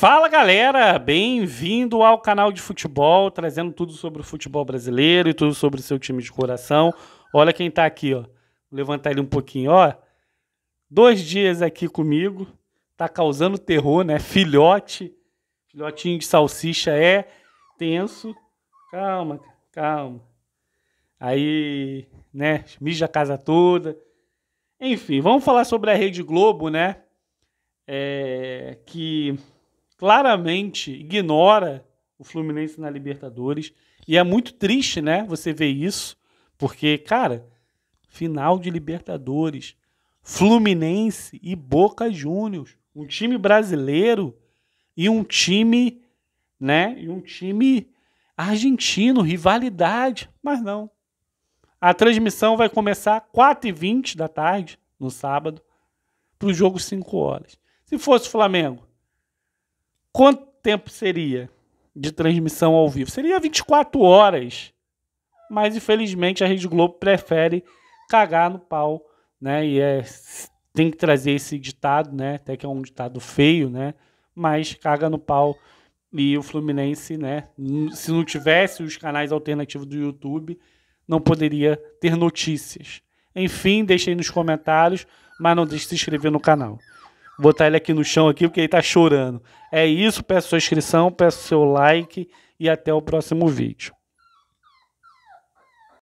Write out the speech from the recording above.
Fala galera, bem-vindo ao canal de futebol, trazendo tudo sobre o futebol brasileiro e tudo sobre o seu time de coração. Olha quem tá aqui, ó. Vou levantar ele um pouquinho, ó. Dois dias aqui comigo, tá causando terror, né? Filhote, filhotinho de salsicha é tenso. Calma, calma. Aí, né, mija a casa toda. Enfim, vamos falar sobre a Rede Globo, né? É, que claramente ignora o Fluminense na Libertadores. E é muito triste, né? Você ver isso, porque, cara, final de Libertadores, Fluminense e Boca Juniors, um time brasileiro e um time, né? E um time argentino, rivalidade, mas não. A transmissão vai começar 4h20 da tarde, no sábado, para o jogo 5 horas. Se fosse o Flamengo, quanto tempo seria de transmissão ao vivo? Seria 24 horas. Mas infelizmente a Rede Globo prefere cagar no pau, né? E é, tem que trazer esse ditado, né? Até que é um ditado feio, né? Mas caga no pau. E o Fluminense, né? Se não tivesse os canais alternativos do YouTube, não poderia ter notícias. Enfim, aí nos comentários, mas não deixe de se inscrever no canal botar ele aqui no chão aqui porque ele tá chorando. É isso, peço sua inscrição, peço seu like e até o próximo vídeo.